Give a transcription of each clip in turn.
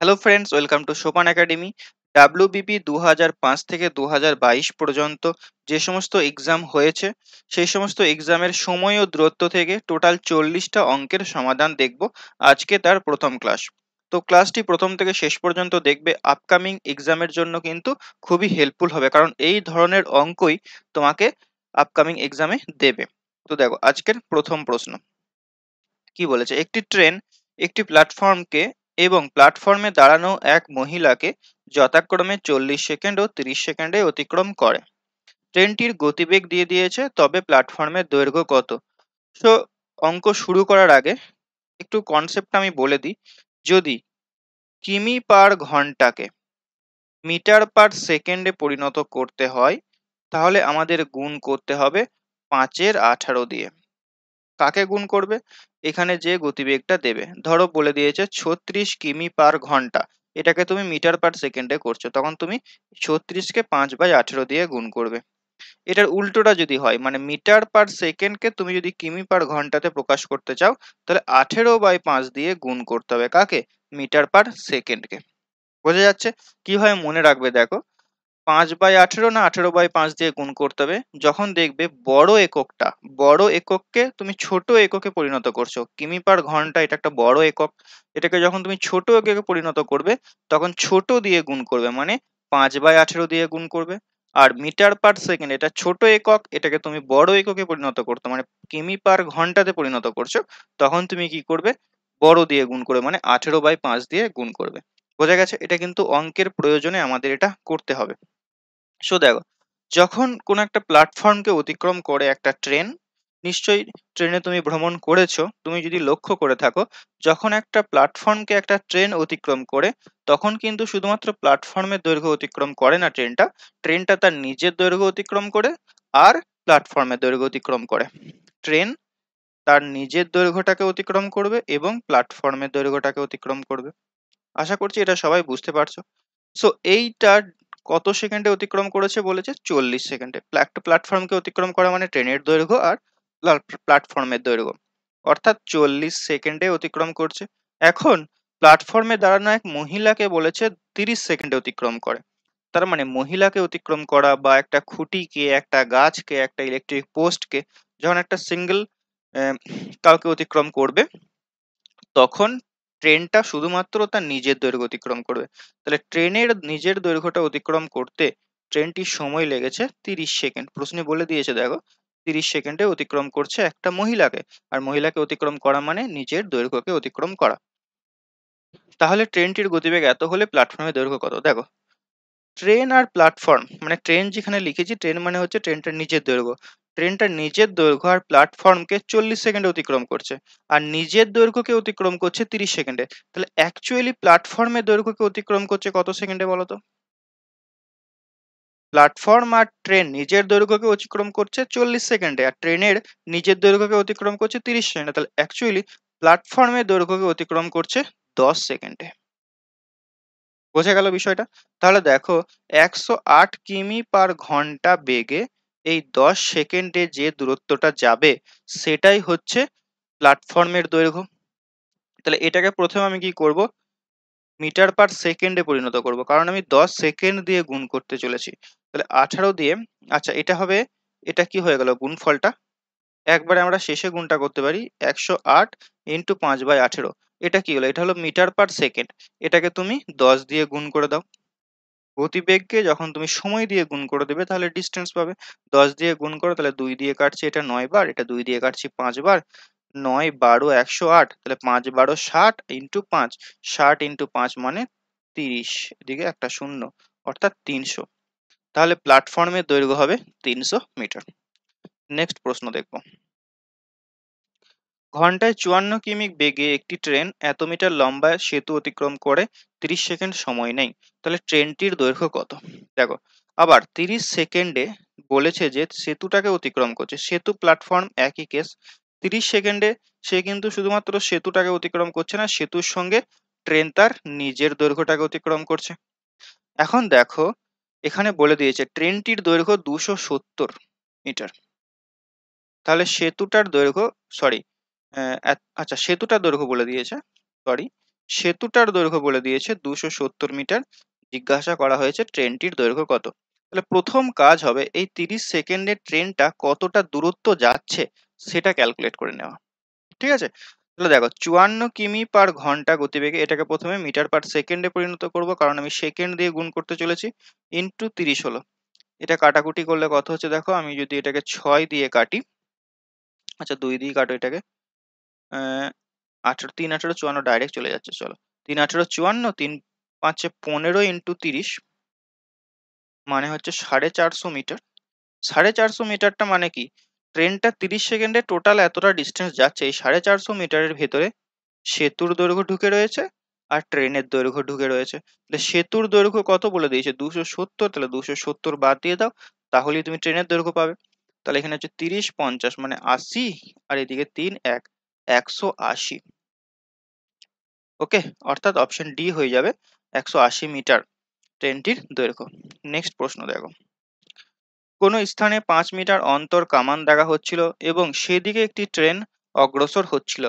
Hello friends welcome to Sopan academy WBP দু থেকে দু পর্যন্ত যে সমস্ত এক্সাম হয়েছে সেই সমস্ত এক্সামের সময় ও দূরত্ব থেকে টোটাল চল্লিশটা অঙ্কের সমাধান দেখব আজকে তার প্রথম ক্লাস তো ক্লাসটি প্রথম থেকে শেষ পর্যন্ত দেখবে আপকামিং এক্সামের জন্য কিন্তু খুবই হেল্পফুল হবে কারণ এই ধরনের অঙ্কই তোমাকে আপকামিং এক্সামে দেবে তো দেখো আজকের প্রথম প্রশ্ন কি বলেছে একটি ট্রেন একটি প্ল্যাটফর্মকে এবং প্ল্যাটফর্মে দাঁড়ানো এক মহিলাকে যথাক্রমে চল্লিশ সেকেন্ড ও তিরিশ সেকেন্ডে অতিক্রম করে ট্রেনটির গতিবেগ দিয়ে দিয়েছে তবে প্ল্যাটফর্মের দৈর্ঘ্য কত সো অঙ্ক শুরু করার আগে একটু কনসেপ্ট আমি বলে দিই যদি কিমি পার ঘন্টাকে মিটার পার সেকেন্ডে পরিণত করতে হয় তাহলে আমাদের গুণ করতে হবে পাঁচের আঠারো দিয়ে কাকে গুণ করবে এখানে যে গতিবেগটা দেবে ধরো বলে দিয়েছে ছত্রিশ কিমি পার ঘন্টা এটাকে তুমি মিটার পার সেকেন্ডে করছো তখন তুমি ছত্রিশকে পাঁচ বাই আঠেরো দিয়ে গুণ করবে এটার উল্টোটা যদি হয় মানে মিটার পার সেকেন্ডকে তুমি যদি কিমি পার ঘন্টাতে প্রকাশ করতে চাও তাহলে আঠেরো বাই পাঁচ দিয়ে গুণ করতে হবে কাকে মিটার পার সেকেন্ডকে বোঝা যাচ্ছে কি হয় মনে রাখবে দেখো পাঁচ বাই আঠেরো না আঠেরো বাই পাঁচ দিয়ে গুণ করতে হবে যখন দেখবে বড় এককটা বড় একককে তুমি ছোট এককে পরিণত করছো কিমি পার ঘন্টা এটা একটা বড় একক এটাকে যখন তুমি ছোট এককে পরিণত করবে তখন ছোট দিয়ে গুণ করবে মানে পাঁচ বাই আঠেরো দিয়ে গুণ করবে আর মিটার পার সেকেন্ড এটা ছোট একক এটাকে তুমি বড় এককে পরিণত করতো মানে কিমি পার ঘন্টাতে পরিণত করছো তখন তুমি কি করবে বড় দিয়ে গুণ করবে মানে আঠেরো বাই পাঁচ দিয়ে গুণ করবে বোঝা গেছে এটা কিন্তু অঙ্কের প্রয়োজনে আমাদের এটা করতে হবে সো দেখো যখন কোনো একটা প্ল্যাটফর্মকে অতিক্রম করে একটা ট্রেন নিশ্চয়ই ট্রেনে তুমি ভ্রমণ করেছো তুমি যদি লক্ষ্য করে থাকো যখন একটা প্ল্যাটফর্মকে একটা ট্রেন অতিক্রম করে তখন কিন্তু শুধুমাত্র প্ল্যাটফর্মের দৈর্ঘ্য অতিক্রম করে না ট্রেনটা ট্রেনটা তার নিজের দৈর্ঘ্য অতিক্রম করে আর প্ল্যাটফর্মের দৈর্ঘ্য অতিক্রম করে ট্রেন তার নিজের দৈর্ঘ্যটাকে অতিক্রম করবে এবং প্ল্যাটফর্মের দৈর্ঘ্যটাকে অতিক্রম করবে আশা করছি এটা সবাই বুঝতে পারছো সো এইটার কত সেকেন্ডে অতিক্রম করেছে বলেছে চল্লিশ সেকেন্ডে একটা প্ল্যাটফর্মকে অতিক্রম করা মানে ট্রেনের দৈর্ঘ্য আর প্ল্যাটফর্মের দৈর্ঘ্য অর্থাৎ চল্লিশ সেকেন্ডে অতিক্রম করছে এখন প্ল্যাটফর্মে দাঁড়ানো এক মহিলাকে বলেছে তিরিশ সেকেন্ডে অতিক্রম করে তার মানে মহিলাকে অতিক্রম করা বা একটা খুঁটিকে একটা গাছকে একটা ইলেকট্রিক পোস্টকে যখন একটা সিঙ্গেল কাউকে অতিক্রম করবে তখন ট্রেনটা শুধুমাত্র তার নিজের দৈর্ঘ্য অতিক্রম করবে তাহলে ট্রেনের নিজের দৈর্ঘ্যটা অতিক্রম করতে ট্রেনটির সময় লেগেছে তিরিশ সেকেন্ড প্রশ্নে বলে দিয়েছে দেখো তিরিশ সেকেন্ডে অতিক্রম করছে একটা মহিলাকে আর মহিলাকে অতিক্রম করা মানে নিজের দৈর্ঘ্যকে অতিক্রম করা তাহলে ট্রেনটির গতিবেগ এত হলে প্ল্যাটফর্মের দৈর্ঘ্য কত দেখো ট্রেন আর প্ল্যাটফর্ম মানে ট্রেন যেখানে লিখেছি ট্রেন মানে হচ্ছে ট্রেনটার নিজের দৈর্ঘ্য ট্রেনটা নিজের দৈর্ঘ্য আর প্ল্যাটফর্মকে চল্লিশ সেকেন্ডে অতিক্রম করছে আর নিজের দৈর্ঘ্যকে অতিক্রম করছে তিরিশ সেকেন্ডে তাহলে অ্যাকচুয়ালি প্ল্যাটফর্মের দৈর্ঘ্যকে অতিক্রম করছে কত সেকেন্ডে বলো তো প্ল্যাটফর্ম আর ট্রেন নিজের দৈর্ঘ্যকে অতিক্রম করছে চল্লিশ সেকেন্ডে আর ট্রেনের নিজের দৈর্ঘ্যকে অতিক্রম করছে তিরিশ সেকেন্ডে তাহলে অ্যাকচুয়ালি প্ল্যাটফর্মের দৈর্ঘ্যকে অতিক্রম করছে দশ সেকেন্ডে বোঝা গেল বিষয়টা তাহলে দেখো একশো আট কিমি পার ঘন্টা বেগে এই দশ সেকেন্ডে যে দূরত্বটা যাবে সেটাই হচ্ছে প্ল্যাটফর্মের দৈর্ঘ্য তাহলে এটাকে প্রথমে আমি কি করব মিটার পার সেকেন্ডে পরিণত করব কারণ আমি দশ সেকেন্ড দিয়ে গুণ করতে চলেছি তাহলে আঠারো দিয়ে আচ্ছা এটা হবে এটা কি হয়ে গেল ফলটা একবারে আমরা শেষে গুণটা করতে পারি একশো আট ইন্টু পাঁচ বাই আঠেরো এটা কি হলো এটা হলো মিটার পার সেকেন্ড এটাকে তুমি দশ দিয়ে গুণ করে দাও গতিবেগকে যখন তুমি সময় দিয়ে গুণ করে দেবে তাহলে ডিস্টেন্স পাবে দশ দিয়ে গুণ করো তাহলে দুই দিয়ে কাটছি এটা নয় বার এটা দুই দিয়ে কাটছি পাঁচ বার নয় বারো একশো আট তাহলে পাঁচ বারো ষাট ইন্টু পাঁচ ষাট ইন্টু পাঁচ মানে তিরিশ এদিকে একটা শূন্য অর্থাৎ তিনশো তাহলে প্ল্যাটফর্মের দৈর্ঘ্য হবে তিনশো মিটার নেক্সট প্রশ্ন দেখবো ঘন্টায় চুয়ান্ন কিমি বেগে একটি ট্রেন এত মিটার লম্বা সেতু অতিক্রম করে তিরিশ সেকেন্ড সময় নেই তাহলে ট্রেনটির দৈর্ঘ্য কত দেখো আবার তিরিশ সেকেন্ডে বলেছে যে সেতুটাকে অতিক্রম করছে সেতু প্ল্যাটফর্ম একই কেস তিরিশ সেকেন্ডে সে কিন্তু শুধুমাত্র সেতুটাকে অতিক্রম করছে না সেতুর সঙ্গে ট্রেন তার নিজের দৈর্ঘ্যটাকে অতিক্রম করছে এখন দেখো এখানে বলে দিয়েছে ট্রেনটির দৈর্ঘ্য দুশো সত্তর মিটার তাহলে সেতুটার দৈর্ঘ্য সরি আহ, আচ্ছা সেতুটার দৈর্ঘ্য বলে দিয়েছে সরি সেতুটার দৈর্ঘ্য বলে দিয়েছে দুশো সত্তর মিটার জিজ্ঞাসা করা হয়েছে ট্রেনটির দৈর্ঘ্য কত তাহলে প্রথম কাজ হবে এই তিরিশ সেকেন্ডে ট্রেনটা কতটা দূরত্ব যাচ্ছে সেটা ক্যালকুলেট করে নেওয়া ঠিক আছে তাহলে দেখো চুয়ান্ন কিমি পার ঘন্টা গতিবেগে এটাকে প্রথমে মিটার পার সেকেন্ডে পরিণত করব কারণ আমি সেকেন্ড দিয়ে গুণ করতে চলেছি ইন্টু তিরিশ হলো এটা কাটাকুটি করলে কত হচ্ছে দেখো আমি যদি এটাকে ছয় দিয়ে কাটি আচ্ছা দুই দিয়ে কাটো এটাকে আঠারো তিন আঠেরো চুয়ান্ন ডাইরেক্ট চলে যাচ্ছে চলো তিন আঠেরো চুয়ান্ন তিন পাঁচে পনেরো ইন্টু তিরিশ মানে হচ্ছে সাড়ে চারশো মিটার সাড়ে চারশো মিটারটা মানে কি ট্রেনটা তিরিশ সেকেন্ডে টোটাল এতটা ডিস্টেন্স যাচ্ছে এই সাড়ে চারশো মিটারের ভেতরে সেতুর দৈর্ঘ্য ঢুকে রয়েছে আর ট্রেনের দৈর্ঘ্য ঢুকে রয়েছে তাহলে সেতুর দৈর্ঘ্য কত বলে দিয়েছে দুশো সত্তর তাহলে দুশো সত্তর বাদ দিয়ে দাও তাহলেই তুমি ট্রেনের দৈর্ঘ্য পাবে তাহলে এখানে হচ্ছে তিরিশ পঞ্চাশ মানে আশি আর এদিকে তিন এক একশো আশি ওকে অর্থাৎ অপশন ডি হয়ে যাবে একশো আশি মিটার ট্রেনটির দৈর্ঘ্য নেক্সট প্রশ্ন দেখো কোন স্থানে পাঁচ মিটার অন্তর কামান দেখা হচ্ছিল এবং সেদিকে একটি ট্রেন অগ্রসর হচ্ছিল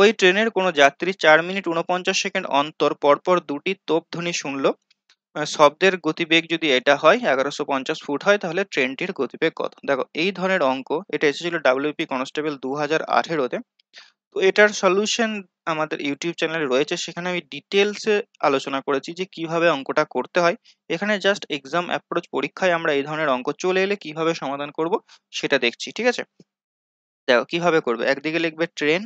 ওই ট্রেনের কোনো যাত্রী চার মিনিট উনপঞ্চাশ সেকেন্ড অন্তর পরপর দুটি তোপধ্বনি ধ্বনি শুনল শব্দের গতিবেগ যদি এটা হয় এগারোশো পঞ্চাশ ফুট হয় তাহলে ট্রেনটির গতিবেগ কত দেখো এই ধরনের অঙ্ক এটা এসেছিল ডাব্লিউপি কনস্টেবল দু হাজার আঠেরোতে তো এটার সলিউশন আমাদের ইউটিউব চ্যানেলে রয়েছে সেখানে আমি ডিটেলসে আলোচনা করেছি যে কিভাবে অঙ্কটা করতে হয় এখানে জাস্ট এক্সাম অ্যাপ্রোচ পরীক্ষায় আমরা এই ধরনের অঙ্ক চলে এলে কিভাবে সমাধান করব সেটা দেখছি ঠিক আছে দেখো কিভাবে করবে একদিকে লিখবে ট্রেন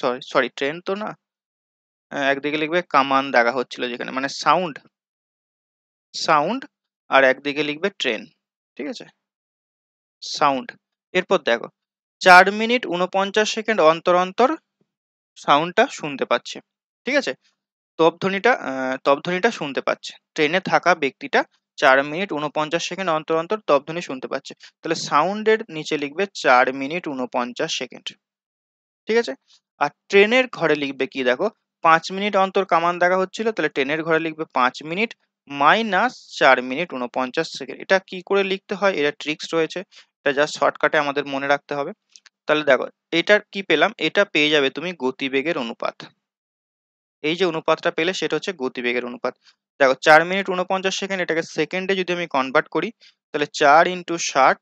সরি সরি ট্রেন তো না একদিকে লিখবে কামান দেখা হচ্ছিল যেখানে মানে সাউন্ড সাউন্ড আর একদিকে লিখবে ট্রেন ঠিক আছে সাউন্ড এরপর দেখো চার মিনিট উনপঞ্চাশ সেকেন্ড অন্তর অন্তর সাউন্ডটা শুনতে পাচ্ছে ঠিক আছে তবধ্বনিটা তবধ্বনিটা শুনতে পাচ্ছে ট্রেনে থাকা ব্যক্তিটা চার মিনিট উনপঞ্চাশ সেকেন্ড অন্তর অন্তর তবধ্বনি শুনতে পাচ্ছে তাহলে সাউন্ডের নিচে লিখবে চার মিনিট উনপঞ্চাশ সেকেন্ড ঠিক আছে আর ট্রেনের ঘরে লিখবে কি দেখো পাঁচ মিনিট অন্তর কামান দেখা হচ্ছিল তাহলে ট্রেনের ঘরে লিখবে পাঁচ মিনিট মাইনাস চার মিনিট উনপঞ্চাশ সেকেন্ড এটা কি করে লিখতে হয় এটা ট্রিক্স রয়েছে এটা জাস্ট শর্টকাটে আমাদের মনে রাখতে হবে তাহলে দেখো এটার কি পেলাম এটা পেয়ে যাবে তুমি গতিবেগের অনুপাত এই যে অনুপাতটা পেলে সেটা হচ্ছে গতিবেগের অনুপাত দেখো চার মিনিট উনপঞ্চাশ সেকেন্ড এটাকে সেকেন্ডে যদি আমি কনভার্ট করি তাহলে চার ইন্টু ষাট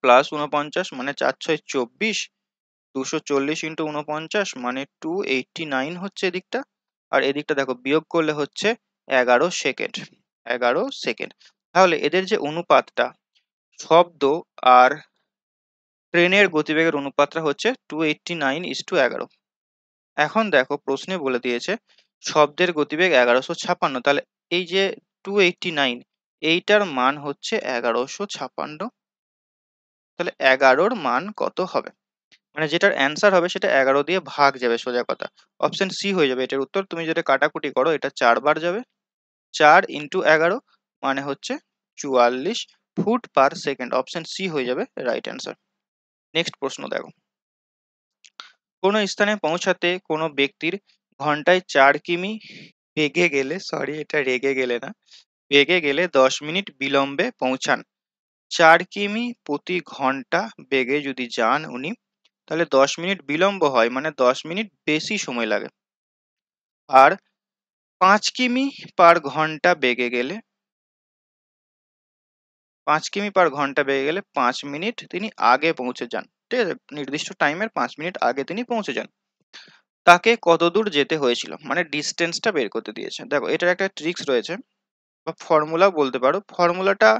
প্লাস উনপঞ্চাশ মানে চার ছয় চব্বিশ দুশো চল্লিশ ইন্টু উনপঞ্চাশ মানে টু এইটটি নাইন হচ্ছে এদিকটা আর এদিকটা দেখো বিয়োগ করলে হচ্ছে এগারো সেকেন্ড এগারো সেকেন্ড তাহলে এদের যে অনুপাতটা শব্দ আর ট্রেনের গতিবেগের অনুপাতটা হচ্ছে two eighty nine is two এগারো এখন দেখো প্রশ্নে বলে দিয়েছে শব্দের গতিবেগ এগারোশো ছাপান্ন তাহলে এই যে টু এইটটি নাইন এইটার মান হচ্ছে এগারোশো ছাপান্ন তাহলে এগারোর মান কত হবে মানে যেটার অ্যান্সার হবে সেটা এগারো দিয়ে ভাগ যাবে সোজা কথা অপশন সি হয়ে যাবে এটার উত্তর তুমি যেটা কাটাকুটি করো এটা চারবার যাবে চার ইন্টু এগারো মানে হচ্ছে চুয়াল্লিশ foot per second option C হয়ে যাবে রাইট অ্যান্সার নেক্সট প্রশ্ন দেখো কোনো স্থানে পৌঁছাতে কোনো ব্যক্তির ঘন্টায় চার কিমি বেগে গেলে সরি এটা রেগে গেলে না বেগে গেলে দশ মিনিট বিলম্বে পৌঁছান চার কিমি প্রতি ঘন্টা বেগে যদি যান উনি তাহলে দশ মিনিট বিলম্ব হয় মানে দশ মিনিট বেশি সময় লাগে আর পাঁচ কিমি পার ঘন্টা বেগে গেলে পাঁচ কিমি পার ঘন্টা বেগে গেলে পাঁচ মিনিট তিনি আগে পৌঁছে যান ঠিক আছে নির্দিষ্ট টাইমের পাঁচ মিনিট আগে তিনি পৌঁছে যান তাকে কত দূর যেতে হয়েছিল মানে ডিস্টেন্সটা বের করতে দিয়েছে দেখো এটার একটা ট্রিক্স রয়েছে বা ফর্মুলা বলতে পারো ফর্মুলাটা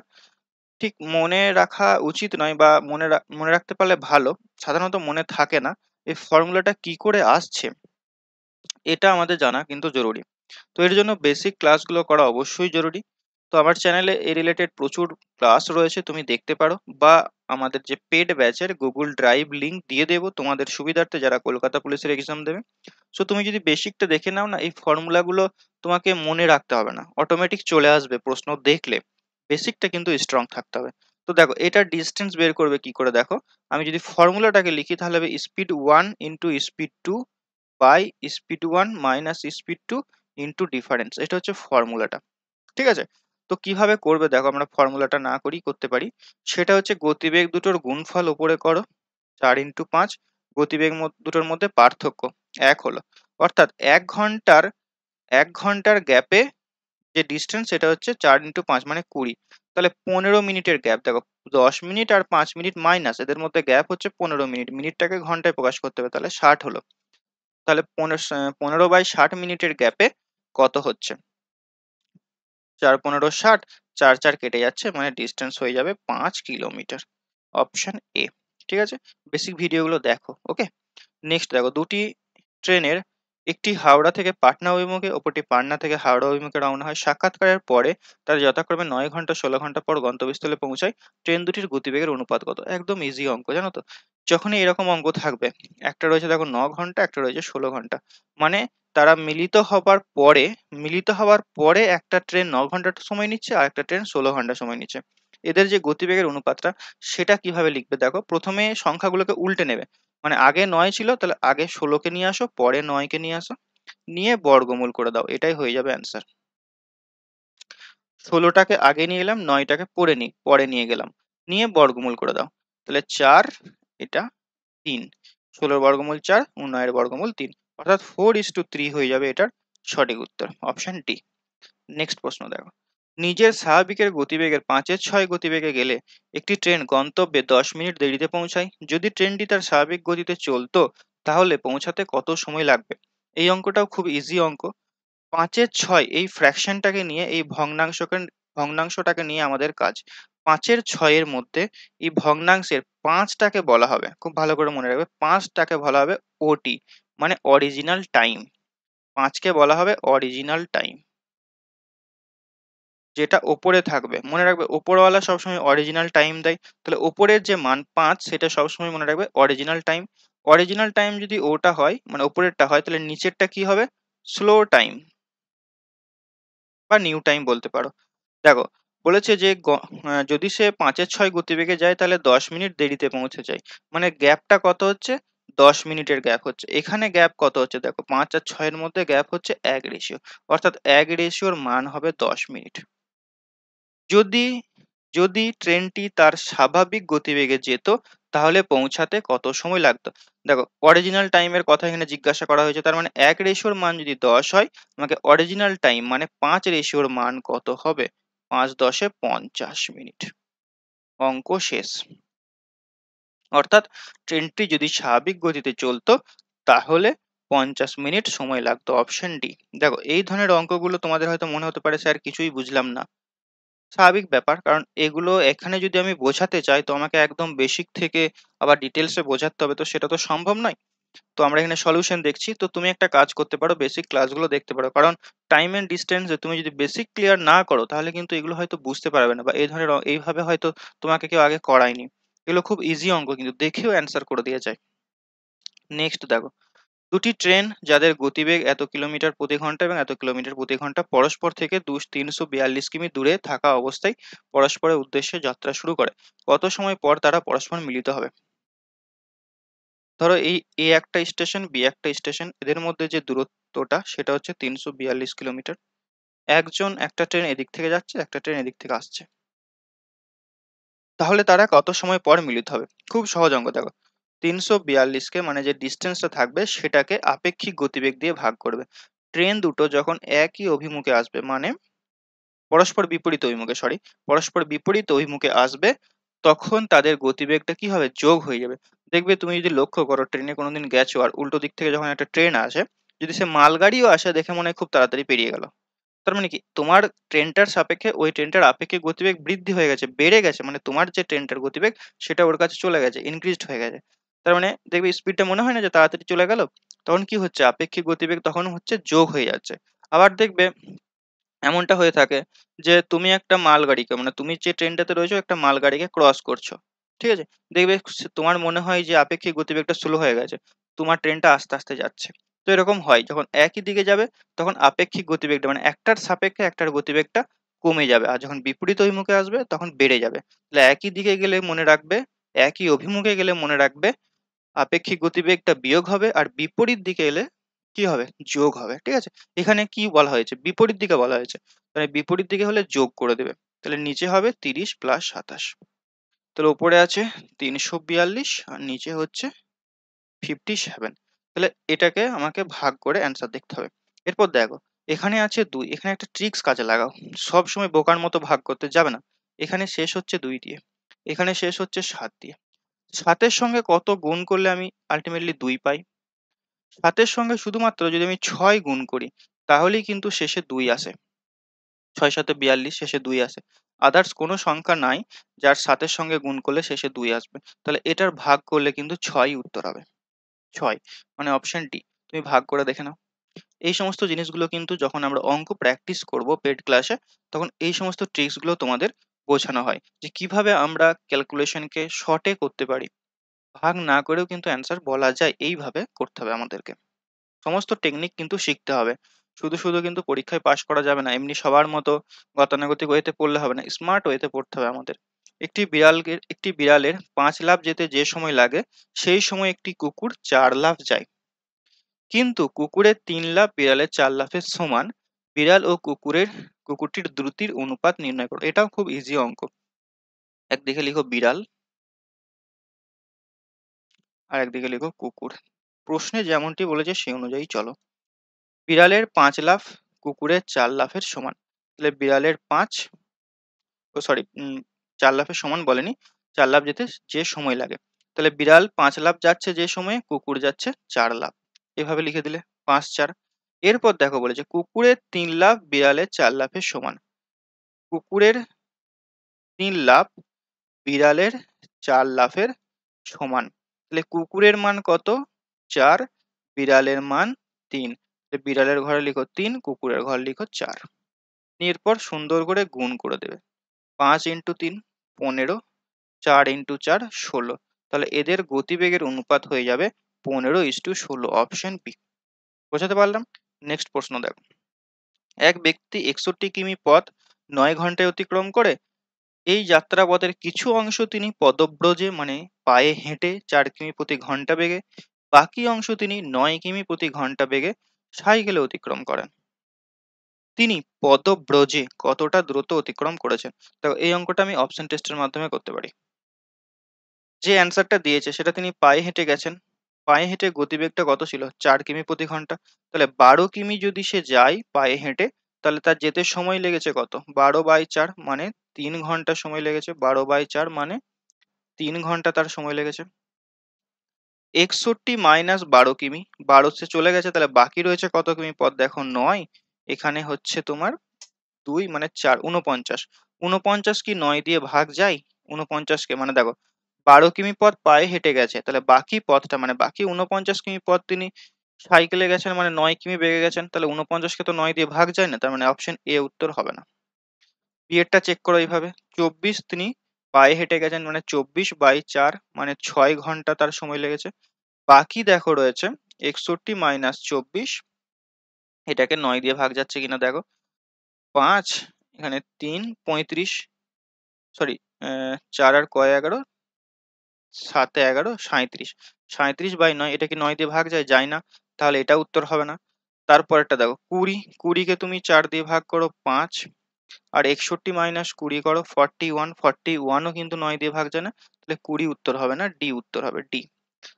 ঠিক মনে রাখা উচিত নয় বা মনে মনে রাখতে পারলে ভালো। সাধারণত মনে থাকে না। এই ফর্মুলাটা কি করে আসছে? এটা আমাদের জানা কিন্তু জরুরি। তো এর জন্য বেসিক ক্লাসগুলো করা অবশ্যই জরুরি। তো আমার চ্যানেলে এ রিলেটেড প্রচুর ক্লাস রয়েছে তুমি দেখতে পারো বা আমাদের যে পেড ব্যাচের গুগল ড্রাইভ লিংক দিয়ে দেবো তোমাদের সুবিধার্থে যারা কলকাতা পুলিশের এক্সাম দেবে। সো তুমি যদি বেসিকটা দেখে নাও না এই ফর্মুলাগুলো তোমাকে মনে রাখতে হবে না। অটোমেটিক চলে আসবে প্রশ্ন দেখলে। বেসিকটা কিন্তু স্ট্রং থাকতে হবে তো দেখো এটা ডিস্টেন্স বের করবে কি করে দেখো আমি যদি ফর্মুলাটাকে লিখি তাহলে হবে speed one into speed two by speed one minus speed two into difference এটা হচ্ছে ফর্মুলাটা ঠিক আছে তো কিভাবে করবে দেখো আমরা ফর্মুলাটা না করি করতে পারি সেটা হচ্ছে গতিবেগ দুটোর গুণফল উপরে করো চার ইন্টু পাঁচ গতিবেগ দুটোর মধ্যে পার্থক্য এক হলো অর্থাৎ এক ঘন্টার এক ঘন্টার গ্যাপে যে ডিস্টেন্স সেটা হচ্ছে চার ইন্টু পাঁচ মানে কুড়ি তাহলে পনেরো মিনিটের গ্যাপ দেখো দশ মিনিট আর পাঁচ মিনিট মাইনাস এদের মধ্যে গ্যাপ হচ্ছে পনেরো মিনিট মিনিটটাকে ঘন্টায় প্রকাশ করতে হবে তাহলে ষাট হলো তাহলে পনেরো বাই ষাট মিনিটের গ্যাপে কত হচ্ছে চার পনেরো ষাট চার চার কেটে যাচ্ছে মানে ডিস্টেন্স হয়ে যাবে পাঁচ কিলোমিটার অপশান এ ঠিক আছে বেসিক ভিডিওগুলো দেখো ওকে নেক্সট দেখো দুটি ট্রেনের একটি হাওড়া থেকে পাটনা অভিমুখে অপরটি পাটনা থেকে হাওড়া অভিমুখে রওনা হয় সাক্ষাৎকারের পরে তারা যথাক্রমে নয় ঘন্টা ষোলো ঘন্টা পর গন্তব্যস্থলে পৌঁছায় ট্রেন দুটির গতিবেগের অনুপাত কত একদম ইজি অঙ্ক জানো তো যখনই এরকম অঙ্ক থাকবে একটা রয়েছে দেখো ন ঘন্টা একটা রয়েছে ষোলো ঘন্টা মানে তারা মিলিত হবার পরে মিলিত হওয়ার পরে একটা ট্রেন ন ঘন্টা সময় নিচ্ছে আর একটা ট্রেন ষোলো ঘন্টা সময় নিচ্ছে এদের যে গতিবেগের অনুপাতটা সেটা কিভাবে লিখবে দেখো প্রথমে সংখ্যাগুলোকে উল্টে নেবে মানে আগে নয় ছিল তাহলে আগে ষোলোকে নিয়ে আসো পরে নয়কে নিয়ে আসো নিয়ে বর্গমূল করে দাও এটাই হয়ে যাবে অ্যান্সার ষোলোটাকে আগে নিয়ে এলাম নয়টাকে পরে নিই পরে নিয়ে গেলাম নিয়ে বর্গমূল করে দাও তাহলে চার এটা তিন ষোলোর বর্গমূল চার নয়ের বর্গমূল তিন অর্থাৎ ফোর ইস টু থ্রি হয়ে যাবে এটার সঠিক উত্তর অপশন ডি নেক্সট প্রশ্ন দেখো নিজের স্বাভাবিকের গতিবেগের পাঁচের ছয় গতিবেগে গেলে একটি ট্রেন গন্তব্যে দশ মিনিট দেরিতে পৌঁছায় যদি ট্রেনটি তার স্বাভাবিক গতিতে চলতো তাহলে পৌঁছাতে কত সময় লাগবে এই অঙ্কটাও খুব ইজি অঙ্ক পাঁচের ছয় এই ফ্র্যাকশনটাকে নিয়ে এই ভগ্নাংশকে ভগ্নাংশটাকে নিয়ে আমাদের কাজ পাঁচের ছয়ের মধ্যে এই ভগ্নাংশের পাঁচটাকে বলা হবে খুব ভালো করে মনে রাখবে পাঁচটাকে বলা হবে ওটি মানে অরিজিনাল টাইম পাঁচকে বলা হবে অরিজিনাল টাইম যেটা ওপরে থাকবে মনে রাখবে ওপরওয়ালা সবসময় অরিজিনাল টাইম দেয় তাহলে ওপরের যে মান পাঁচ সেটা সবসময় মনে রাখবে অরিজিনাল টাইম অরিজিনাল টাইম যদি ওটা হয় মানে ওপরেরটা হয় তাহলে নিচেরটা কি হবে স্লো টাইম বা নিউ টাইম বলতে পারো দেখো বলেছে যে যদি সে পাঁচের ছয় গতিবেগে যায় তাহলে দশ মিনিট দেরিতে পৌঁছে যায় মানে গ্যাপটা কত হচ্ছে দশ মিনিটের গ্যাপ হচ্ছে এখানে গ্যাপ কত হচ্ছে দেখো পাঁচ আর ছয়ের মধ্যে গ্যাপ হচ্ছে এক রেশিও অর্থাৎ এক রেশিওর মান হবে দশ মিনিট যদি যদি ট্রেনটি তার স্বাভাবিক গতিবেগে যেত তাহলে পৌঁছাতে কত সময় লাগতো দেখো অরিজিনাল টাইমের কথা এখানে জিজ্ঞাসা করা হয়েছে তার মানে এক রেশিওর মান যদি দশ হয় আমাকে অরিজিনাল টাইম মানে পাঁচ রেশিওর মান কত হবে পাঁচ দশে পঞ্চাশ মিনিট অঙ্ক শেষ অর্থাৎ ট্রেনটি যদি স্বাভাবিক গতিতে চলতো তাহলে পঞ্চাশ মিনিট সময় লাগতো অপশন ডি দেখো এই ধরনের অঙ্কগুলো তোমাদের হয়তো মনে হতে পারে স্যার কিছুই বুঝলাম না স্বাভাবিক ব্যাপার কারণ এগুলো এখানে যদি আমি বোঝাতে চাই তো আমাকে একদম বেসিক থেকে আবার ডিটেলসে বোঝাতে হবে তো সেটা তো সম্ভব নয় তো আমরা এখানে সলিউশন দেখছি তো তুমি একটা কাজ করতে পারো বেসিক ক্লাসগুলো দেখতে পারো কারণ টাইম অ্যান্ড ডিস্টেন্সে তুমি যদি বেসিক ক্লিয়ার না করো তাহলে কিন্তু এগুলো হয়তো বুঝতে পারবে না বা এই ধরনের এইভাবে হয়তো তোমাকে কেউ আগে করায়নি এগুলো খুব ইজি অঙ্ক কিন্তু দেখেও অ্যান্সার করে দিয়ে যায় নেক্সট দেখো দুটি ট্রেন যাদের গতিবেগ এত কিলোমিটার প্রতি ঘন্টা এবং এত কিলোমিটার প্রতি ঘন্টা পরস্পর থেকে দু তিনশো বিয়াল্লিশ কিমি দূরে থাকা অবস্থায় পরস্পরের উদ্দেশ্যে যাত্রা শুরু করে কত সময় পর তারা পরস্পর মিলিত হবে ধরো এই এ একটা স্টেশন বি একটা স্টেশন এদের মধ্যে যে দূরত্বটা সেটা হচ্ছে তিনশো বিয়াল্লিশ কিলোমিটার একজন একটা ট্রেন এদিক থেকে যাচ্ছে একটা ট্রেন এদিক থেকে আসছে তাহলে তারা কত সময় পর মিলিত হবে খুব সহজ অঙ্গ দেখো তিনশো বিয়াল্লিশকে মানে যে ডিস্টেন্সটা থাকবে সেটাকে আপেক্ষিক গতিবেগ দিয়ে ভাগ করবে ট্রেন দুটো যখন একই অভিমুখে আসবে মানে পরস্পর বিপরীত অভিমুখে সরি পরস্পর বিপরীত অভিমুখে আসবে তখন তাদের গতিবেগটা কি হবে যোগ হয়ে যাবে দেখবে তুমি যদি লক্ষ্য করো ট্রেনে কোনোদিন গেছো আর উল্টো দিক থেকে যখন একটা ট্রেন আসে যদি সে মালগাড়িও আসে দেখে মনে হয় খুব তাড়াতাড়ি পেরিয়ে গেল তার মানে কি তোমার ট্রেনটার সাপেক্ষে ওই ট্রেনটার আপেক্ষিক গতিবেগ বৃদ্ধি হয়ে গেছে বেড়ে গেছে মানে তোমার যে ট্রেনটার গতিবেগ সেটা ওর কাছে চলে গেছে ইনক্রিজড হয়ে গেছে তার মানে দেখবে স্পিডটা মনে হয় না যে তাড়াতাড়ি চলে গেল তখন কি হচ্ছে আপেক্ষিক গতিবেগ তখন হচ্ছে যোগ হয়ে যাচ্ছে আবার দেখবে এমনটা হয়ে থাকে যে তুমি একটা মালগাড়িকে মানে তুমি যে ট্রেনটাতে রয়েছো একটা মালগাড়িকে ক্রস করছো ঠিক আছে দেখবে তোমার মনে হয় যে আপেক্ষিক গতিবেগটা স্লো হয়ে গেছে তোমার ট্রেনটা আস্তে আস্তে যাচ্ছে তো এরকম হয় যখন একই দিকে যাবে তখন আপেক্ষিক গতিবেগটা মানে একটার সাপেক্ষে একটার গতিবেগটা কমে যাবে আর যখন বিপরীত অভিমুখে আসবে তখন বেড়ে যাবে তাহলে একই দিকে গেলে মনে রাখবে একই অভিমুখে গেলে মনে রাখবে আপেক্ষিক গতিবেগটা বিয়োগ হবে আর বিপরীত দিকে এলে কি হবে যোগ হবে ঠিক আছে এখানে কি বলা হয়েছে বিপরীত দিকে বলা হয়েছে মানে বিপরীত দিকে হলে যোগ করে দেবে তাহলে নিচে হবে তিরিশ প্লাস সাতাশ তাহলে উপরে আছে তিনশো বিয়াল্লিশ আর নিচে হচ্ছে ফিফটি সেভেন তাহলে এটাকে আমাকে ভাগ করে অ্যান্সার দেখতে হবে এরপর দেখো এখানে আছে দুই এখানে একটা ট্রিক্স কাজে লাগাও সবসময় বোকার মতো ভাগ করতে যাবে না এখানে শেষ হচ্ছে দুই দিয়ে এখানে শেষ হচ্ছে সাত দিয়ে সাতের সঙ্গে কত গুণ করলে আমি আলটিমেটলি দুই পাই সাতের সঙ্গে শুধুমাত্র যদি আমি ছয় গুণ করি তাহলেই কিন্তু শেষে দুই আসে ছয় সাথে বিয়াল্লিশ শেষে দুই আসে আদার্স কোনো সংখ্যা নাই যার সাতের সঙ্গে গুণ করলে শেষে দুই আসবে তাহলে এটার ভাগ করলে কিন্তু ছয় উত্তর হবে ছয় মানে অপশন ডি তুমি ভাগ করে দেখে নাও এই সমস্ত জিনিসগুলো কিন্তু যখন আমরা অঙ্ক প্র্যাকটিস করব পেড ক্লাসে তখন এই সমস্ত ট্রিক্সগুলো তোমাদের বোঝানো হয় যে কিভাবে আমরা ক্যালকুলেশনকে শর্টে করতে পারি ভাগ না করেও কিন্তু অ্যান্সার বলা যায় এইভাবে করতে হবে আমাদেরকে সমস্ত টেকনিক কিন্তু শিখতে হবে শুধু শুধু কিন্তু পরীক্ষায় পাশ করা যাবে না এমনি সবার মতো গতানুগতিক ওয়েতে পড়লে হবে না স্মার্ট ওয়েতে পড়তে হবে আমাদের একটি বিড়ালকে একটি বিড়ালের পাঁচ লাভ যেতে যে সময় লাগে সেই সময় একটি কুকুর চার লাভ যায় কিন্তু কুকুরের তিন লাভ বিড়ালের চার লাভের সমান বিড়াল ও কুকুরের কুকুরটির দ্রুতির অনুপাত নির্ণয় করো এটাও খুব ইজি অঙ্ক একদিকে লিখো বিড়াল আর একদিকে লিখো কুকুর প্রশ্নে যেমনটি বলেছে সেই অনুযায়ী চলো বিড়ালের পাঁচ লাফ কুকুরের চার লাফের সমান তাহলে বিড়ালের পাঁচ ও সরি চার লাফের সমান বলেনি চার লাফ যেতে যে সময় লাগে তাহলে বিড়াল পাঁচ লাফ যাচ্ছে যে সময়ে কুকুর যাচ্ছে চার লাফ এভাবে লিখে দিলে পাঁচ চার এরপর দেখো বলেছে কুকুরের তিন লাভ বিড়ালের চার লাভের সমান কুকুরের তিন লাভ বিড়ালের চার লাভের সমান তাহলে কুকুরের মান কত চার বিড়ালের মান তিন বিড়ালের ঘরে লিখো তিন কুকুরের ঘর লিখো চার এরপর সুন্দর করে গুণ করে দেবে পাঁচ ইন্টু তিন পনেরো চার ইন্টু চার ষোলো তাহলে এদের গতিবেগের অনুপাত হয়ে যাবে পনেরো ইস টু ষোলো অপশন বি বোঝাতে পারলাম নেক্সট প্রশ্ন দেখ এক ব্যক্তি একষট্টি কিমি পথ নয় ঘন্টায় অতিক্রম করে এই যাত্রাপথের কিছু অংশ তিনি পদব্রজে মানে পায়ে হেঁটে চার কিমি প্রতি ঘন্টা বেগে বাকি অংশ তিনি নয় কিমি প্রতি ঘন্টা বেগে সাইকেলে অতিক্রম করেন তিনি পদব্রজে কতটা দ্রুত অতিক্রম করেছেন তো এই অঙ্কটা আমি অপশন টেস্টের মাধ্যমে করতে পারি যে অ্যান্সারটা দিয়েছে সেটা তিনি পায়ে হেঁটে গেছেন পায়ে হেঁটে গতিবেগটা কত ছিল চার কিমি প্রতি ঘন্টা তাহলে বারো কিমি যদি সে যায় পায়ে হেঁটে তাহলে তার যেতে সময় লেগেছে কত বারো বাই চার মানে তিন ঘন্টা সময় লেগেছে বারো বাই চার মানে তিন ঘন্টা তার সময় লেগেছে একষট্টি মাইনাস বারো কিমি বারো সে চলে গেছে তাহলে বাকি রয়েছে কত কিমি পথ দেখো নয় এখানে হচ্ছে তোমার দুই মানে চার উনপঞ্চাশ উনপঞ্চাশ কি নয় দিয়ে ভাগ যায় উনপঞ্চাশকে মানে দেখো বারো কিমি পথ পায়ে হেঁটে গেছে তাহলে বাকি পথটা মানে বাকি উনপঞ্চাশ কিমি পথ তিনি সাইকেলে গেছেন মানে নয় কিমি বেগে গেছেন তাহলে উনপঞ্চাশকে তো নয় দিয়ে ভাগ যায় না তার মানে অপশন এ উত্তর হবে না বিয়েরটা চেক করো এইভাবে চব্বিশ তিনি পায়ে হেঁটে গেছেন মানে চব্বিশ বাই চার মানে ছয় ঘন্টা তার সময় লেগেছে বাকি দেখো রয়েছে একষট্টি মাইনাস চব্বিশ এটাকে নয় দিয়ে ভাগ যাচ্ছে কিনা দেখো পাঁচ এখানে তিন পঁয়ত্রিশ সরি চার আর কয় এগারো সাতে এগারো সাঁত্রিশ সাঁত্রিশ বাই নয় এটা কি নয় দিয়ে ভাগ যায় যায় না তাহলে এটা উত্তর হবে না একটা দেখো কুড়ি কুড়িকে তুমি চার দিয়ে ভাগ করো পাঁচ আর একষট্টি মাইনাস কুড়ি করো ফর্টি ওয়ান ফর্টি ওয়ানও কিন্তু নয় দিয়ে ভাগ যায় না তাহলে কুড়ি উত্তর হবে না ডি উত্তর হবে ডি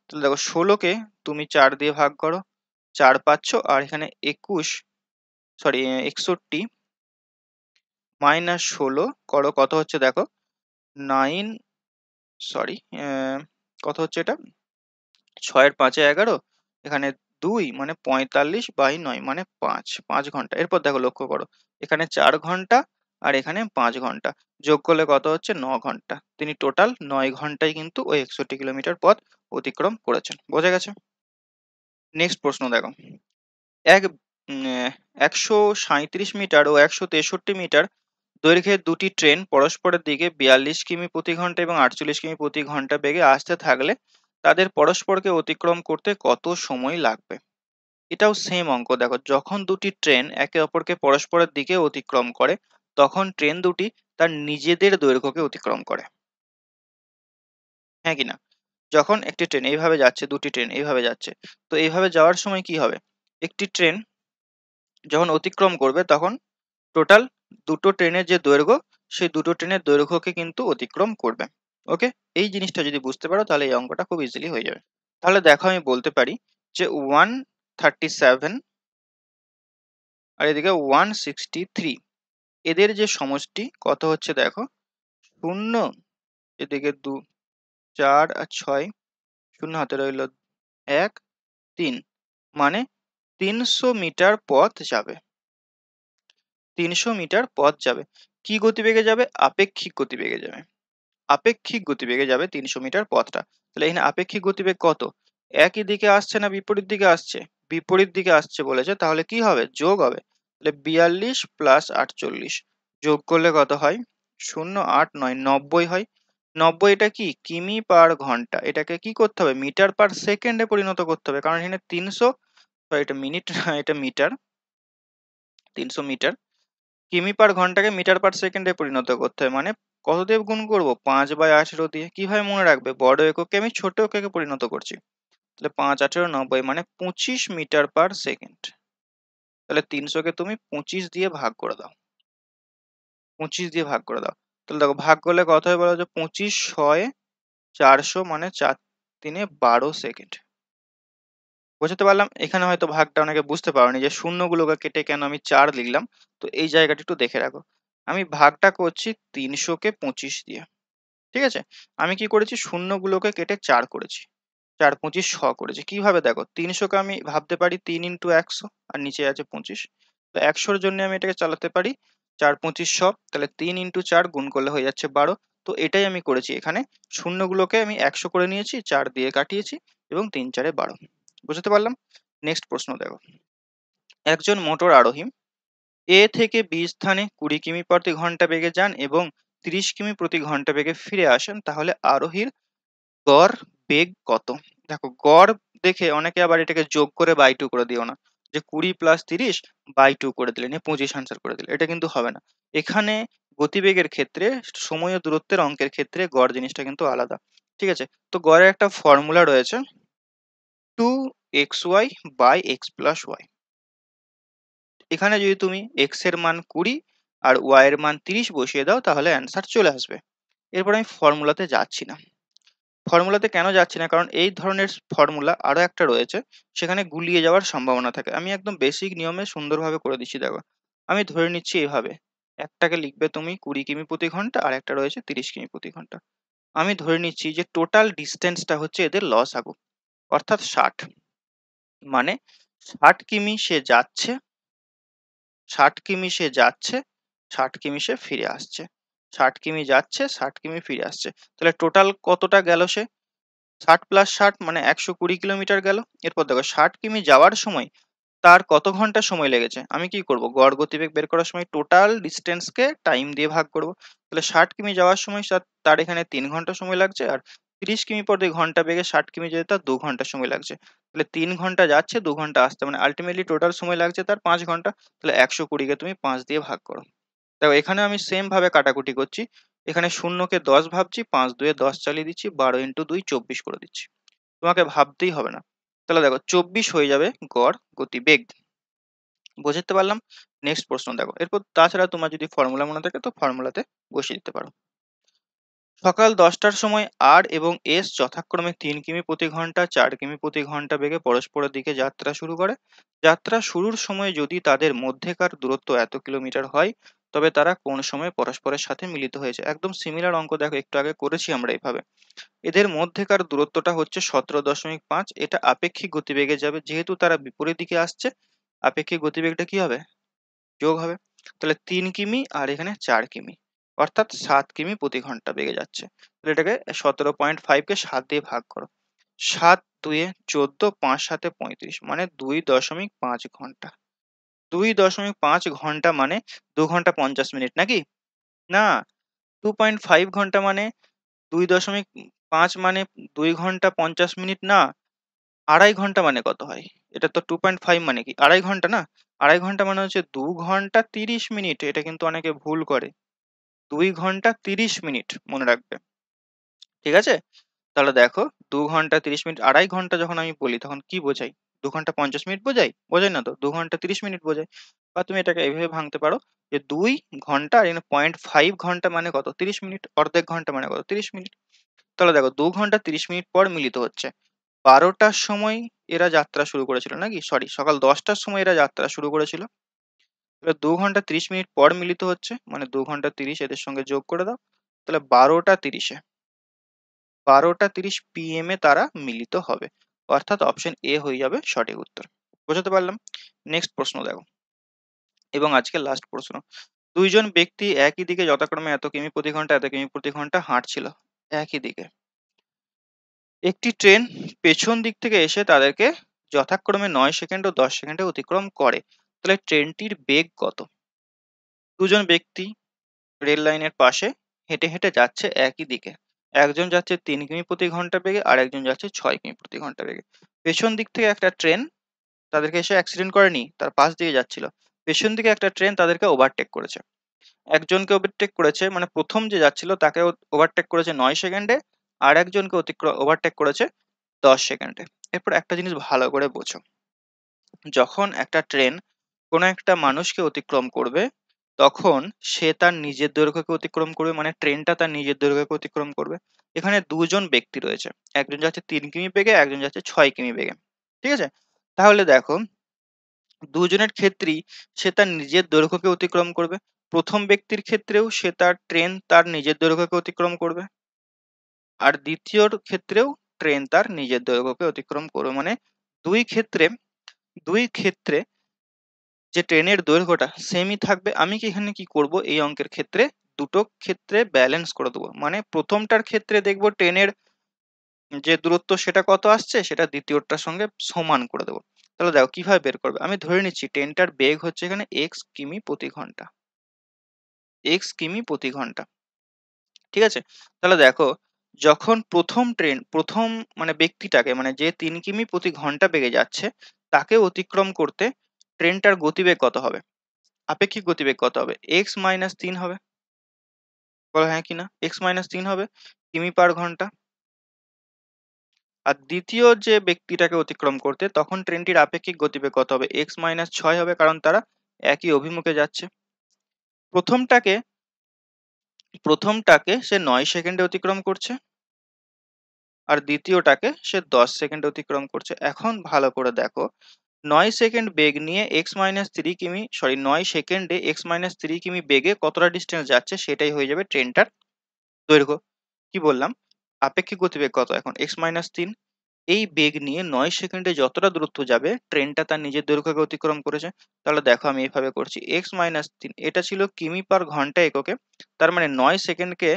তাহলে দেখো ষোলোকে তুমি চার দিয়ে ভাগ করো চার পাচ্ছ আর এখানে একুশ সরি একষট্টি মাইনাস ষোলো করো কত হচ্ছে দেখো নাইন সরি কত হচ্ছে এটা ছয়ের পাঁচে এগারো এখানে দুই মানে পঁয়তাল্লিশ বাই নয় মানে পাঁচ পাঁচ ঘন্টা এরপর দেখো লক্ষ্য করো এখানে চার ঘন্টা আর এখানে পাঁচ ঘন্টা যোগ করলে কত হচ্ছে ন ঘন্টা তিনি টোটাল নয় ঘন্টায় কিন্তু ওই একষট্টি কিলোমিটার পথ অতিক্রম করেছেন বোঝা গেছে নেক্সট প্রশ্ন দেখো এক একশো সাঁইত্রিশ মিটার ও একশো তেষট্টি মিটার দৈর্ঘ্যে দুটি ট্রেন পরস্পরের দিকে বিয়াল্লিশ কিমি প্রতি ঘন্টা এবং আটচল্লিশ কিমি প্রতি ঘন্টা বেগে আসতে থাকলে তাদের পরস্পরকে অতিক্রম করতে কত সময় লাগবে এটাও সেম অঙ্ক দেখো যখন দুটি ট্রেন একে অপরকে পরস্পরের দিকে অতিক্রম করে তখন ট্রেন দুটি তার নিজেদের দৈর্ঘ্যকে অতিক্রম করে হ্যাঁ কিনা যখন একটি ট্রেন এইভাবে যাচ্ছে দুটি ট্রেন এইভাবে যাচ্ছে তো এইভাবে যাওয়ার সময় কি হবে একটি ট্রেন যখন অতিক্রম করবে তখন টোটাল দুটো ট্রেনের যে দৈর্ঘ্য সেই দুটো ট্রেনের দৈর্ঘ্যকে কিন্তু অতিক্রম করবে ওকে এই জিনিসটা যদি বুঝতে পারো তাহলে এই অঙ্কটা খুব ইজিলি হয়ে যাবে তাহলে দেখো আমি বলতে পারি যে ওয়ান থার্টি সেভেন আর এদিকে ওয়ান সিক্সটি থ্রি এদের যে সমষ্টি কত হচ্ছে দেখো শূন্য এদিকে দু চার আর ছয় শূন্য হাতে রইল এক তিন মানে তিনশো মিটার পথ যাবে তিনশো মিটার পথ যাবে কি গতিবেগে যাবে আপেক্ষিক গতিবেগে যাবে আপেক্ষিক গতিবেগে যাবে তিনশো মিটার পথটা তাহলে এখানে আপেক্ষিক গতিবেগ কত একই দিকে আসছে না বিপরীত দিকে আসছে বিপরীত দিকে আসছে বলেছে তাহলে কি হবে যোগ হবে তাহলে বিয়াল্লিশ প্লাস আটচল্লিশ যোগ করলে কত হয় শূন্য আট নয় নব্বই হয় নব্বই এটা কি কিমি পার ঘন্টা এটাকে কি করতে হবে মিটার পার সেকেন্ডে পরিণত করতে হবে কারণ এখানে তিনশো এটা মিনিট এটা মিটার তিনশো মিটার কিমি পার ঘন্টাকে মিটার পার সেকেন্ডে পরিণত করতে হয় মানে কত দিয়ে গুণ করবো পাঁচ বাই আঠেরো দিয়ে কিভাবে মনে রাখবে বড় এককে আমি ছোট এককে পরিণত করছি তাহলে পাঁচ আঠেরো নব্বই মানে পঁচিশ মিটার পার সেকেন্ড তাহলে তিনশোকে তুমি পঁচিশ দিয়ে ভাগ করে দাও পঁচিশ দিয়ে ভাগ করে দাও তাহলে দেখো ভাগ করলে কথা হয় বলো যে পঁচিশ ছয় চারশো মানে চার তিনে বারো সেকেন্ড বোঝাতে পারলাম। এখানে হয়তো ভাগটা অনেকে বুঝতে পারোনি যে শূন্যগুলোকে কেটে কেন আমি চার লিখলাম। তো এই জায়গাটি একটু দেখে রাখো। আমি ভাগটা করছি তিনশোকে কে দিয়ে। ঠিক আছে? আমি কি করেছি শূন্যগুলোকে কেটে চার করেছি। চার পঁচিশ ছ করেছি। কিভাবে দেখো তিনশোকে কে আমি ভাবতে পারি তিন ইন্টু একশো আর নিচে আছে পঁচিশ তো একশোর জন্য জন্যে আমি এটাকে চালাতে পারি চার পঁচিশ ছ তাহলে তিন ইনটু চার গুণ করলে হয়ে যাচ্ছে বারো তো এটাই আমি করেছি এখানে শূন্যগুলোকে আমি একশো করে নিয়েছি চার দিয়ে কাটিয়েছি এবং তিন চারে বারো বুঝতে পারলাম নেক্সট প্রশ্ন দেখো একজন মোটর আরোহী এ থেকে বি স্থানে কুড়ি কিমি প্রতি ঘন্টা বেগে যান এবং তিরিশ কিমি প্রতি ঘন্টা বেগে ফিরে আসেন তাহলে আরোহীর গড় বেগ কত দেখো গড় দেখে অনেকে আবার এটাকে যোগ করে বাই টু করে দিও না যে কুড়ি প্লাস তিরিশ বাই টু করে দিলেন পঁচিশ আনসার করে দিলেন এটা কিন্তু হবে না এখানে গতিবেগের ক্ষেত্রে সময় ও দূরত্বের অঙ্কের ক্ষেত্রে গড় জিনিসটা কিন্তু আলাদা ঠিক আছে তো গড়ের একটা ফর্মুলা রয়েছে two x y by x plus y এখানে যদি তুমি এক্স এর মান কুড়ি আর ওয়াই এর মান তিরিশ বসিয়ে দাও তাহলে অ্যান্সার চলে আসবে এরপর আমি ফর্মুলাতে যাচ্ছি না ফর্মুলাতে কেন যাচ্ছি না কারণ এই ধরনের ফর্মুলা আরও একটা রয়েছে সেখানে গুলিয়ে যাওয়ার সম্ভাবনা থাকে আমি একদম বেসিক নিয়মে সুন্দরভাবে করে দিচ্ছি দেখো আমি ধরে নিচ্ছি এভাবে একটাকে লিখবে তুমি কুড়ি কিমি প্রতি ঘন্টা আর একটা রয়েছে তিরিশ কিমি প্রতি ঘন্টা আমি ধরে নিচ্ছি যে টোটাল ডিস্টেন্সটা হচ্ছে এদের লস আগুক অর্থাৎ ষাট মানে ষাট কিমি সে যাচ্ছে ষাট কিমি সে যাচ্ছে ষাট কিমি সে ফিরে আসছে ষাট কিমি যাচ্ছে ষাট কিমি ফিরে আসছে তাহলে টোটাল কতটা গেল সে ষাট প্লাস ষাট মানে একশো কুড়ি কিলোমিটার গেল এরপর দেখো ষাট কিমি যাওয়ার সময় তার কত ঘন্টা সময় লেগেছে আমি কি করব গড় গতিবেগ বের করার সময় টোটাল ডিস্টেন্সকে টাইম দিয়ে ভাগ করব তাহলে ষাট কিমি যাওয়ার সময় তার এখানে তিন ঘন্টা সময় লাগছে আর তিরিশ কিমি পর দিয়ে ঘন্টা বেগে ষাট কিমি যেতে তার দু ঘন্টা সময় লাগছে তাহলে তিন ঘন্টা যাচ্ছে দু ঘন্টা আসতে মানে আলটিমেটলি টোটাল সময় লাগছে তার পাঁচ ঘন্টা তাহলে একশো কুড়িকে তুমি পাঁচ দিয়ে ভাগ করো দেখো এখানে আমি সেম ভাবে কাটাকুটি করছি এখানে শূন্যকে দশ ভাবছি পাঁচ দুয়ে দশ চালিয়ে দিচ্ছি বারো ইন্টু দুই চব্বিশ করে দিচ্ছি তোমাকে ভাবতেই হবে না তাহলে দেখো চব্বিশ হয়ে যাবে গড় গতিবেগ বোঝাতে পারলাম নেক্সট প্রশ্ন দেখো এরপর তাছাড়া তোমার যদি ফর্মুলা মনে থাকে তো ফর্মুলাতে বসিয়ে দিতে পারো সকাল দশটার সময় আর এবং এস যথাক্রমে তিন কিমি প্রতি ঘন্টা চার কিমি প্রতি ঘন্টা বেগে পরস্পরের দিকে যাত্রা শুরু করে যাত্রা শুরুর সময় যদি তাদের মধ্যেকার দূরত্ব এত কিলোমিটার হয় তবে তারা কোন সময় পরস্পরের সাথে মিলিত হয়েছে একদম সিমিলার অঙ্ক দেখো একটু আগে করেছি আমরা এইভাবে এদের মধ্যেকার দূরত্বটা হচ্ছে সতেরো দশমিক পাঁচ এটা আপেক্ষিক গতিবেগে যাবে যেহেতু তারা বিপরীত দিকে আসছে আপেক্ষিক গতিবেগটা কি হবে যোগ হবে তাহলে তিন কিমি আর এখানে চার কিমি অর্থাৎ সাত কিমি প্রতি ঘন্টা বেগে যাচ্ছে তাহলে এটাকে সতেরো পয়েন্ট ফাইভকে সাত দিয়ে ভাগ করো সাত দুয়ে চোদ্দ পাঁচ সাতে পঁয়ত্রিশ মানে দুই দশমিক পাঁচ ঘন্টা দুই দশমিক পাঁচ ঘন্টা মানে দু ঘন্টা পঞ্চাশ মিনিট নাকি না টু পয়েন্ট ফাইভ ঘন্টা মানে দুই দশমিক পাঁচ মানে দুই ঘন্টা পঞ্চাশ মিনিট না আড়াই ঘন্টা মানে কত হয় এটা তো টু পয়েন্ট ফাইভ মানে কি আড়াই ঘন্টা না আড়াই ঘন্টা মানে হচ্ছে দু ঘন্টা তিরিশ মিনিট এটা কিন্তু অনেকে ভুল করে দুই ঘন্টা তিরিশ মিনিট মনে রাখবে ঠিক আছে তাহলে দেখো দু ঘন্টা তিরিশ মিনিট আড়াই ঘন্টা যখন আমি বলি তখন কি বোঝাই দু ঘন্টা পঞ্চাশ মিনিট বোঝাই বোঝাই না তো দু ঘন্টা তিরিশ মিনিট বোঝাই বা তুমি এটাকে এইভাবে ভাঙতে পারো যে দুই ঘন্টা আর পয়েন্ট ফাইভ ঘন্টা মানে কত তিরিশ মিনিট অর্ধেক ঘন্টা মানে কত তিরিশ মিনিট তাহলে দেখো দু ঘন্টা তিরিশ মিনিট পর মিলিত হচ্ছে বারোটার সময় এরা যাত্রা শুরু করেছিল নাকি সরি সকাল দশটার সময় এরা যাত্রা শুরু করেছিল এবার দু ঘন্টা তিরিশ মিনিট পর মিলিত হচ্ছে মানে দু ঘন্টা তিরিশ এদের সঙ্গে যোগ করে দাও তাহলে বারোটা তিরিশে বারোটা তিরিশ 30 পিএম এ তারা মিলিত হবে অর্থাৎ অপশন এ হয়ে যাবে সঠিক উত্তর বোঝাতে পারলাম নেক্সট প্রশ্ন দেখো এবং আজকে লাস্ট প্রশ্ন দুইজন ব্যক্তি একই দিকে যথাক্রমে এত কিমি প্রতি ঘন্টা এত কিমি প্রতি ঘন্টা হাঁটছিল একই দিকে একটি ট্রেন পেছন দিক থেকে এসে তাদেরকে যথাক্রমে নয় সেকেন্ড ও দশ সেকেন্ডে অতিক্রম করে তাহলে ট্রেনটির বেগ কত দুজন ব্যক্তি রেল লাইনের পাশে হেঁটে হেঁটে যাচ্ছে একই দিকে একজন যাচ্ছে তিন কিমি প্রতি ঘন্টা বেগে আর একজন যাচ্ছে ছয় কিমি প্রতি ঘন্টা বেগে পেছন দিক থেকে একটা ট্রেন তাদেরকে এসে অ্যাক্সিডেন্ট করেনি তার পাশ দিয়ে যাচ্ছিল পেছন দিকে একটা ট্রেন তাদেরকে ওভারটেক করেছে একজনকে ওভারটেক করেছে মানে প্রথম যে যাচ্ছিল তাকে ওভারটেক করেছে নয় সেকেন্ডে আর একজনকে অতিক্রম ওভারটেক করেছে দশ সেকেন্ডে এরপর একটা জিনিস ভালো করে বোঝো যখন একটা ট্রেন কোনো একটা মানুষকে অতিক্রম করবে তখন সে তার নিজের দৈর্ঘ্যকে অতিক্রম করবে মানে ট্রেনটা তার নিজের দৈর্ঘ্যকে অতিক্রম করবে এখানে দুজন ব্যক্তি রয়েছে একজন যাচ্ছে তিন কিমি বেগে একজন যাচ্ছে ছয় কিমি বেগে ঠিক আছে তাহলে দেখো দুজনের ক্ষেত্রেই সে তার নিজের দৈর্ঘ্যকে অতিক্রম করবে প্রথম ব্যক্তির ক্ষেত্রেও সে তার ট্রেন তার নিজের দৈর্ঘ্যকে অতিক্রম করবে আর দ্বিতীয়র ক্ষেত্রেও ট্রেন তার নিজের দৈর্ঘ্যকে অতিক্রম করবে মানে দুই ক্ষেত্রে দুই ক্ষেত্রে যে ট্রেনের দৈর্ঘ্যটা সেমই থাকবে আমি কি এখানে কি করব এই অঙ্কের ক্ষেত্রে দুটো ক্ষেত্রে ব্যালেন্স করে দেবো মানে প্রথমটার ক্ষেত্রে দেখব ট্রেনের যে দূরত্ব সেটা কত আসছে সেটা দ্বিতীয়টার সঙ্গে সমান করে দেবো তাহলে দেখো কিভাবে বের করবে আমি ধরে নিচ্ছি ট্রেনটার বেগ হচ্ছে এখানে এক্স কিমি প্রতি ঘন্টা এক্স কিমি প্রতি ঘন্টা ঠিক আছে তাহলে দেখো যখন প্রথম ট্রেন প্রথম মানে ব্যক্তিটাকে মানে যে তিন কিমি প্রতি ঘন্টা বেগে যাচ্ছে তাকে অতিক্রম করতে ট্রেনটার গতিবেগ কত হবে আপেক্ষিক গতিবেগ কত হবে এক্স মাইনাস তিন হবে বলো হ্যাঁ কি না এক্স মাইনাস তিন হবে কিমি পার ঘন্টা আর দ্বিতীয় যে ব্যক্তিটাকে অতিক্রম করতে তখন ট্রেনটির আপেক্ষিক গতিবেগ কত হবে এক্স মাইনাস ছয় হবে কারণ তারা একই অভিমুখে যাচ্ছে প্রথমটাকে প্রথমটাকে সে নয় সেকেন্ডে অতিক্রম করছে আর দ্বিতীয়টাকে সে দশ সেকেন্ডে অতিক্রম করছে এখন ভালো করে দেখো নয় সেকেন্ড বেগ নিয়ে এক্স মাইনাস থ্রি কিমি সরি নয় সেকেন্ডে এক্স মাইনাস থ্রি কিমি বেগে কতটা ডিস্টেন্স যাচ্ছে সেটাই হয়ে যাবে ট্রেনটার দৈর্ঘ্য কি বললাম আপেক্ষিক গতিবেগ কত এখন এক্স মাইনাস তিন এই বেগ নিয়ে নয় সেকেন্ডে যতটা দূরত্ব যাবে ট্রেনটা তার নিজের দৈর্ঘ্যকে অতিক্রম করেছে তাহলে দেখো আমি এইভাবে করছি এক্স মাইনাস তিন এটা ছিল কিমি পার ঘন্টা এককে তার মানে নয় সেকেন্ডকে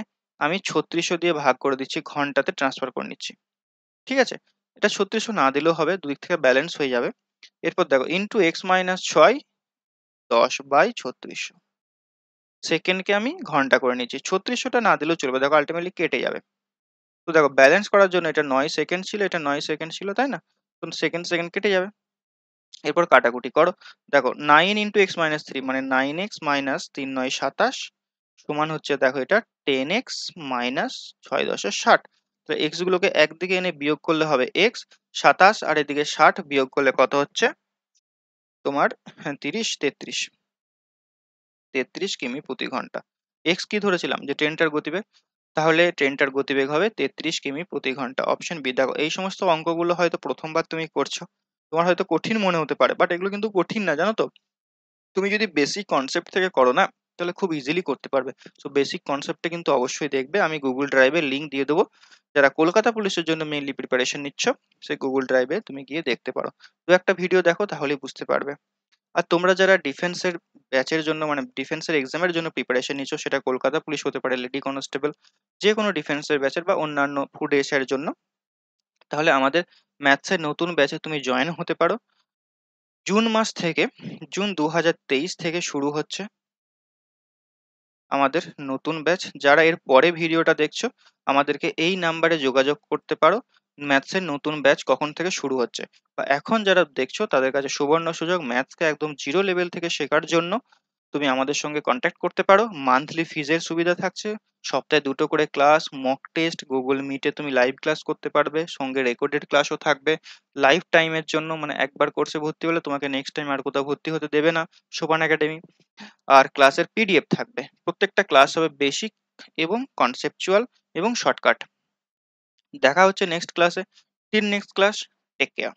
আমি ছত্রিশও দিয়ে ভাগ করে দিচ্ছি ঘন্টাতে ট্রান্সফার করে নিচ্ছি ঠিক আছে এটা ছত্রিশও না দিলেও হবে দুই থেকে ব্যালেন্স হয়ে যাবে এরপর দেখো ইন্টু এক্স মাইনাস ছয় দশ বাই ছত্রিশশো সেকেন্ডকে আমি ঘন্টা করে নিয়েছি ছত্রিশশোটা না দিলেও চলবে দেখো আলটিমেটলি কেটে যাবে তো দেখো ব্যালেন্স করার জন্য এটা নয় সেকেন্ড ছিল এটা নয় সেকেন্ড ছিল তাই না তো সেকেন্ড সেকেন্ড কেটে যাবে এরপর কাটাকুটি করো দেখো nine into x minus three মানে নাইন এক্স মাইনাস তিন নয় সাতাশ সমান হচ্ছে দেখো এটা টেন এক্স মাইনাস ছয় দশের ষাট তো এক্সগুলোকে একদিকে এনে বিয়োগ করলে হবে এক্স সাতাশ আর এদিকে ষাট বিয়োগ করলে কত হচ্ছে তোমার তিরিশ তেত্রিশ তেত্রিশ কিমি প্রতি ঘন্টা এক্স কি ধরেছিলাম যে ট্রেনটার গতিবেগ তাহলে ট্রেনটার গতিবেগ হবে তেত্রিশ কিমি প্রতি ঘন্টা অপশন বি দেখো এই সমস্ত অঙ্কগুলো হয়তো প্রথমবার তুমি করছো তোমার হয়তো কঠিন মনে হতে পারে বাট এগুলো কিন্তু কঠিন না জানো তো তুমি যদি বেসিক কনসেপ্ট থেকে করো না তাহলে খুব ইজিলি করতে পারবে সো বেসিক কনসেপ্টটা কিন্তু অবশ্যই দেখবে আমি গুগল ড্রাইভে লিঙ্ক দিয়ে দেবো যারা কলকাতা পুলিশের জন্য মেইনলি প্রিপারেশন নিচ্ছ সে গুগল ড্রাইভে তুমি গিয়ে দেখতে পারো দু একটা ভিডিও দেখো তাহলেই বুঝতে পারবে আর তোমরা যারা ডিফেন্সের ব্যাচের জন্য মানে ডিফেন্সের এক্সামের জন্য প্রিপারেশন নিচ্ছ সেটা কলকাতা পুলিশ হতে পারে লেডি কনস্টেবল যে কোনো ডিফেন্সের ব্যাচের বা অন্যান্য ফুড এসের জন্য তাহলে আমাদের ম্যাথসের নতুন ব্যাচে তুমি জয়েন হতে পারো জুন মাস থেকে জুন দু থেকে শুরু হচ্ছে আমাদের নতুন ব্যাচ যারা এর পরে ভিডিওটা দেখছো আমাদেরকে এই নাম্বারে যোগাযোগ করতে পারো ম্যাথসের নতুন ব্যাচ কখন থেকে শুরু হচ্ছে বা এখন যারা দেখছো তাদের কাছে সুবর্ণ সুযোগ ম্যাথসকে একদম জিরো লেভেল থেকে শেখার জন্য তুমি আমাদের সঙ্গে কন্ট্যাক্ট করতে পারো মান্থলি ফিজের সুবিধা থাকছে সপ্তাহে দুটো করে ক্লাস মক টেস্ট গুগল মিটে তুমি লাইভ ক্লাস করতে পারবে সঙ্গে রেকর্ডেড ক্লাসও থাকবে লাইফ টাইমের জন্য মানে একবার কোর্সে ভর্তি হলে তোমাকে নেক্সট টাইম আর কোথাও ভর্তি হতে দেবে না সোপান একাডেমি আর ক্লাসের পিডিএফ থাকবে প্রত্যেকটা ক্লাস হবে বেসিক এবং কনসেপচুয়াল এবং শর্টকাট দেখা হচ্ছে নেক্সট ক্লাসে till next class take care